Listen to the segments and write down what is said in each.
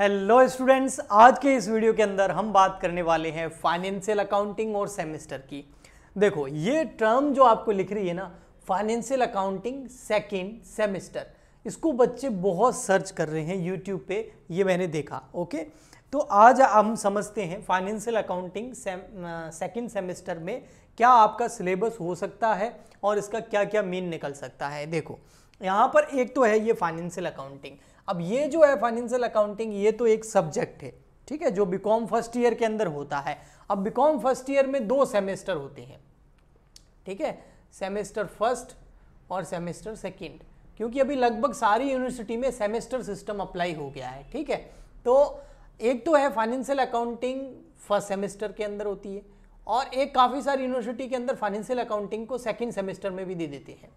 hello students आज के इस वीडियो के अंदर हम बात करने वाले हैं फाइनेंशियल अकाउंटिंग और सेमेस्टर की देखो ये टर्म जो आपको लिख रही है ना फाइनेंशियल अकाउंटिंग सेकेंड सेमेस्टर इसको बच्चे बहुत सर्च कर रहे हैं यूट्यूब पे ये मैंने देखा ओके तो आज हम समझते हैं फाइनेंशियल अकाउंटिंग सेकेंड सेमेस्टर में क्या आपका सिलेबस हो सकता है और इसका क्या क्या मीन निकल सकता है देखो यहाँ पर एक तो है ये फाइनेंशियल अकाउंटिंग अब ये जो है फाइनेंशियल अकाउंटिंग ये तो एक सब्जेक्ट है ठीक है जो बीकॉम फर्स्ट ईयर के अंदर होता है अब बीकॉम फर्स्ट ईयर में दो सेमेस्टर होते हैं ठीक है सेमेस्टर फर्स्ट और सेमेस्टर सेकेंड क्योंकि अभी लगभग सारी यूनिवर्सिटी में सेमेस्टर सिस्टम अप्लाई हो गया है ठीक है तो एक तो है फाइनेंशियल अकाउंटिंग फर्स्ट सेमेस्टर के अंदर होती है और एक काफ़ी सारी यूनिवर्सिटी के अंदर फाइनेंशियल अकाउंटिंग को सेकेंड सेमेस्टर में भी दे देते हैं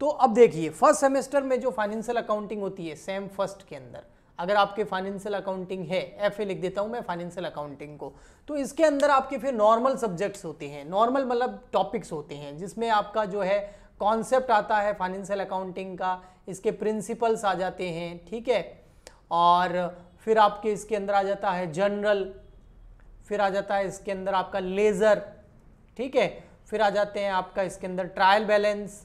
तो अब देखिए फर्स्ट सेमेस्टर में जो फाइनेंशियल अकाउंटिंग होती है सेम फर्स्ट के अंदर अगर आपके फाइनेंशियल अकाउंटिंग है एफ ए लिख देता हूँ मैं फाइनेंशियल अकाउंटिंग को तो इसके अंदर आपके फिर नॉर्मल सब्जेक्ट्स होते हैं नॉर्मल मतलब टॉपिक्स होते हैं जिसमें आपका जो है कॉन्सेप्ट आता है फाइनेंशियल अकाउंटिंग का इसके प्रिंसिपल्स आ जाते हैं ठीक है और फिर आपके इसके अंदर आ जाता है जनरल फिर आ जाता है इसके अंदर आपका लेज़र ठीक है फिर आ जाते हैं आपका इसके अंदर ट्रायल बैलेंस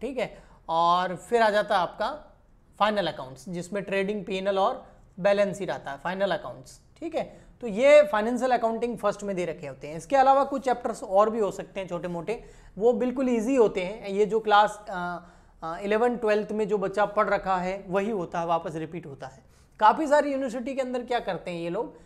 ठीक है और फिर आ जाता है आपका फाइनल अकाउंट्स जिसमें ट्रेडिंग पी और बैलेंस ही रहता है फाइनल अकाउंट्स ठीक है तो ये फाइनेंशियल अकाउंटिंग फर्स्ट में दे रखे होते हैं इसके अलावा कुछ चैप्टर्स और भी हो सकते हैं छोटे मोटे वो बिल्कुल ईजी होते हैं ये जो क्लास इलेवन ट्वेल्थ में जो बच्चा पढ़ रखा है वही होता है वापस रिपीट होता है काफ़ी सारी यूनिवर्सिटी के अंदर क्या करते हैं ये लोग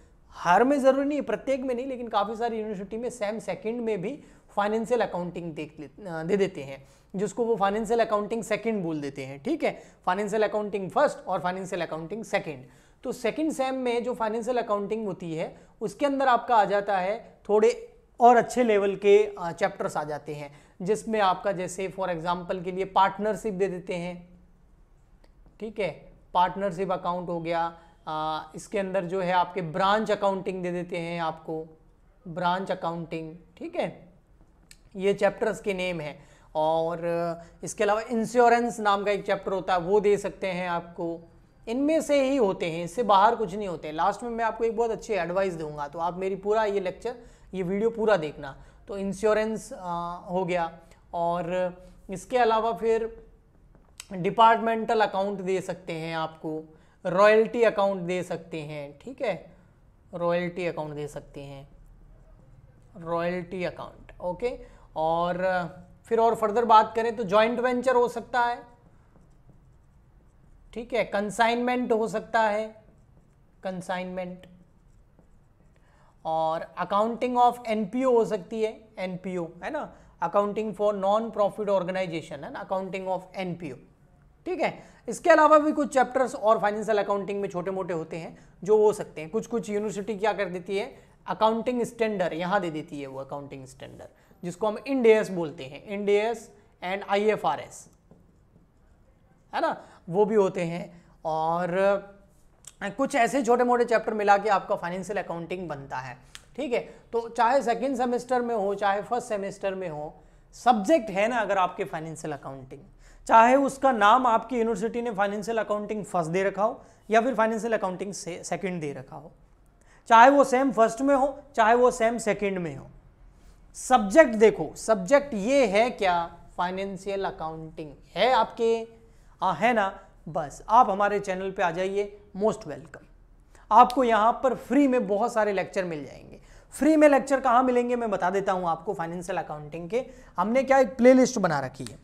हर में ज़रूरी नहीं प्रत्येक में नहीं लेकिन काफ़ी सारी यूनिवर्सिटी में सेम सेकेंड में भी फाइनेंशियल अकाउंटिंग देख दे देते हैं जिसको वो फाइनेंशियल अकाउंटिंग सेकंड बोल देते हैं ठीक है फाइनेंशियल अकाउंटिंग फर्स्ट और फाइनेंशियल अकाउंटिंग सेकंड तो सेकंड सेम में जो फाइनेंशियल अकाउंटिंग होती है उसके अंदर आपका आ जाता है थोड़े और अच्छे लेवल के चैप्टर्स आ जाते हैं जिसमें आपका जैसे फॉर एग्जाम्पल के लिए पार्टनरशिप दे देते हैं ठीक है पार्टनरशिप अकाउंट हो गया आ, इसके अंदर जो है आपके ब्रांच अकाउंटिंग दे देते हैं आपको ब्रांच अकाउंटिंग ठीक है ये चैप्टर्स के नेम है और इसके अलावा इंश्योरेंस नाम का एक चैप्टर होता है वो दे सकते हैं आपको इनमें से ही होते हैं इससे बाहर कुछ नहीं होते लास्ट में मैं आपको एक बहुत अच्छी एडवाइस दूंगा तो आप मेरी पूरा ये लेक्चर ये वीडियो पूरा देखना तो इंश्योरेंस हो गया और इसके अलावा फिर डिपार्टमेंटल अकाउंट दे सकते हैं आपको रॉयल्टी अकाउंट दे सकते हैं ठीक है रॉयल्टी अकाउंट दे सकते हैं रॉयल्टी अकाउंट ओके और फिर और फर्दर बात करें तो जॉइंट वेंचर हो सकता है ठीक है कंसाइनमेंट हो सकता है कंसाइनमेंट और अकाउंटिंग ऑफ एनपीओ हो सकती है एनपीओ है ना accounting for non profit organisation है ना अकाउंटिंग ऑफ एनपीओ ठीक है इसके अलावा भी कुछ चैप्टर्स और फाइनेंशियल अकाउंटिंग में छोटे मोटे होते हैं जो हो सकते हैं कुछ कुछ यूनिवर्सिटी क्या कर देती है अकाउंटिंग स्टैंडर्ड यहाँ दे देती है वो अकाउंटिंग स्टैंडर्ड जिसको हम इंडेस बोलते हैं इंडेस एंड आईएफआरएस है ना वो भी होते हैं और कुछ ऐसे छोटे मोटे चैप्टर मिला के आपका फाइनेंशियल अकाउंटिंग बनता है ठीक है तो चाहे सेकेंड सेमेस्टर में हो चाहे फर्स्ट सेमेस्टर में हो सब्जेक्ट है ना अगर आपके फाइनेंशियल अकाउंटिंग चाहे उसका नाम आपकी यूनिवर्सिटी ने फाइनेंशियल अकाउंटिंग फर्स्ट दे रखा हो या फिर फाइनेंशियल अकाउंटिंग सेकेंड दे रखा हो चाहे वो सेम फर्स्ट में हो चाहे वो सेम सेकेंड में हो सब्जेक्ट देखो सब्जेक्ट ये है क्या फाइनेंशियल अकाउंटिंग है आपके आ, है ना बस आप हमारे चैनल पे आ जाइए मोस्ट वेलकम आपको यहाँ पर फ्री में बहुत सारे लेक्चर मिल जाएंगे फ्री में लेक्चर कहाँ मिलेंगे मैं बता देता हूँ आपको फाइनेंशियल अकाउंटिंग के हमने क्या एक प्लेलिस्ट बना रखी है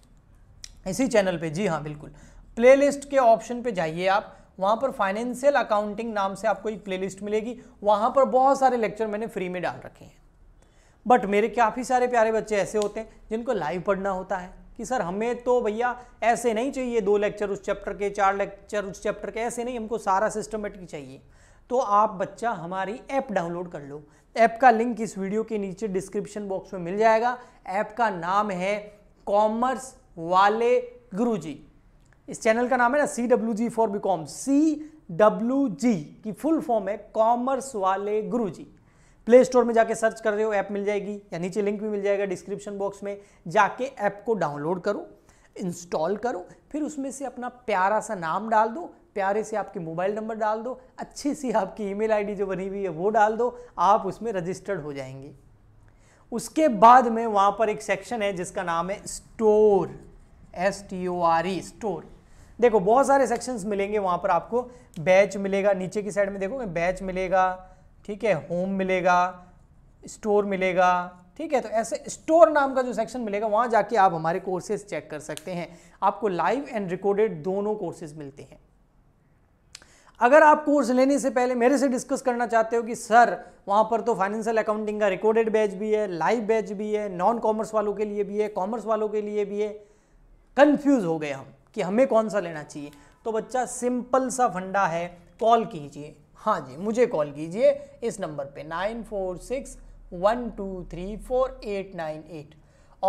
इसी चैनल पे जी हाँ बिल्कुल प्लेलिस्ट के ऑप्शन पे जाइए आप वहाँ पर फाइनेंशियल अकाउंटिंग नाम से आपको एक प्लेलिस्ट मिलेगी वहाँ पर बहुत सारे लेक्चर मैंने फ्री में डाल रखे हैं बट मेरे काफ़ी सारे प्यारे बच्चे ऐसे होते हैं जिनको लाइव पढ़ना होता है कि सर हमें तो भैया ऐसे नहीं चाहिए दो लेक्चर उस चैप्टर के चार लेक्चर उस चैप्टर के ऐसे नहीं हमको सारा सिस्टमेटिक चाहिए तो आप बच्चा हमारी ऐप डाउनलोड कर लो ऐप का लिंक इस वीडियो के नीचे डिस्क्रिप्शन बॉक्स में मिल जाएगा ऐप का नाम है कॉमर्स वाले गुरुजी इस चैनल का नाम है ना C W G for B com C W G की फुल फॉर्म है कॉमर्स वाले गुरुजी प्ले स्टोर में जाके सर्च कर रहे हो ऐप मिल जाएगी या नीचे लिंक भी मिल जाएगा डिस्क्रिप्शन बॉक्स में जाके ऐप को डाउनलोड करो इंस्टॉल करो फिर उसमें से अपना प्यारा सा नाम डाल दो प्यारे से आपके मोबाइल नंबर डाल दो अच्छी सी आपकी ईमेल आईडी जो बनी हुई है वो डाल दो आप उसमें रजिस्टर्ड हो जाएंगे उसके बाद में वहाँ पर एक सेक्शन है जिसका नाम है store S T O R E store देखो बहुत सारे सेक्शंस मिलेंगे वहाँ पर आपको बैच मिलेगा नीचे की साइड में देखो बैच मिलेगा ठीक है होम मिलेगा स्टोर मिलेगा ठीक है तो ऐसे स्टोर नाम का जो सेक्शन मिलेगा वहाँ जाके आप हमारे कोर्सेज चेक कर सकते हैं आपको लाइव एंड रिकॉर्डेड दोनों कोर्सेज मिलते हैं अगर आप कोर्स लेने से पहले मेरे से डिस्कस करना चाहते हो कि सर वहाँ पर तो फाइनेंशियल अकाउंटिंग का रिकॉर्डेड बैच भी है लाइव बैच भी है नॉन कॉमर्स वालों के लिए भी है कॉमर्स वालों के लिए भी है कन्फ्यूज़ हो गए हम कि हमें कौन सा लेना चाहिए तो बच्चा सिंपल सा फंडा है कॉल कीजिए हाँ जी मुझे कॉल कीजिए इस नंबर पे nine four six one two three four eight nine eight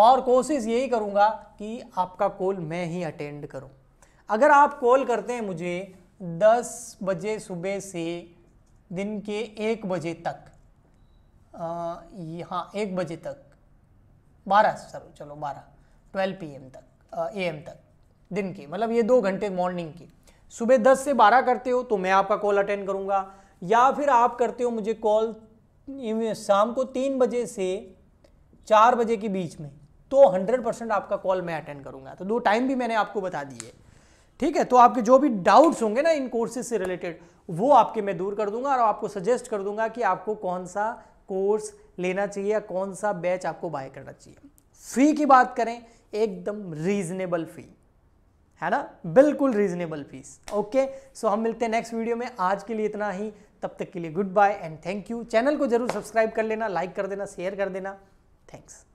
और कोशिश यही करूँगा कि आपका कॉल मैं ही अटेंड करूँ अगर आप कॉल करते हैं मुझे दस बजे सुबह से दिन के एक बजे तक हाँ एक बजे तक बारह सर चलो बारह ट्वेल्व पी एम तक ए एम तक दिन के मतलब ये दो घंटे मॉर्निंग की सुबह दस से बारह करते हो तो मैं आपका कॉल अटेंड करूँगा या फिर आप करते हो मुझे कॉल शाम को तीन बजे से चार बजे के बीच में तो हंड्रेड परसेंट आपका कॉल मैं अटेंड करूँगा तो दो टाइम भी मैंने आपको बता दिए ठीक है तो आपके जो भी डाउट्स होंगे ना इन कोर्सेज से रिलेटेड वो आपके मैं दूर कर दूंगा और आपको सजेस्ट कर दूंगा कि आपको कौन सा कोर्स लेना चाहिए या कौन सा बैच आपको बाय करना चाहिए फ़ी की बात करें एकदम रीजनेबल फ़ी है ना बिल्कुल रीजनेबल फीस ओके सो हम मिलते हैं नेक्स्ट वीडियो में आज के लिए इतना ही तब तक के लिए goodbye and thank you channel को जरूर सब्सक्राइब कर लेना लाइक कर देना शेयर कर देना थैंक्स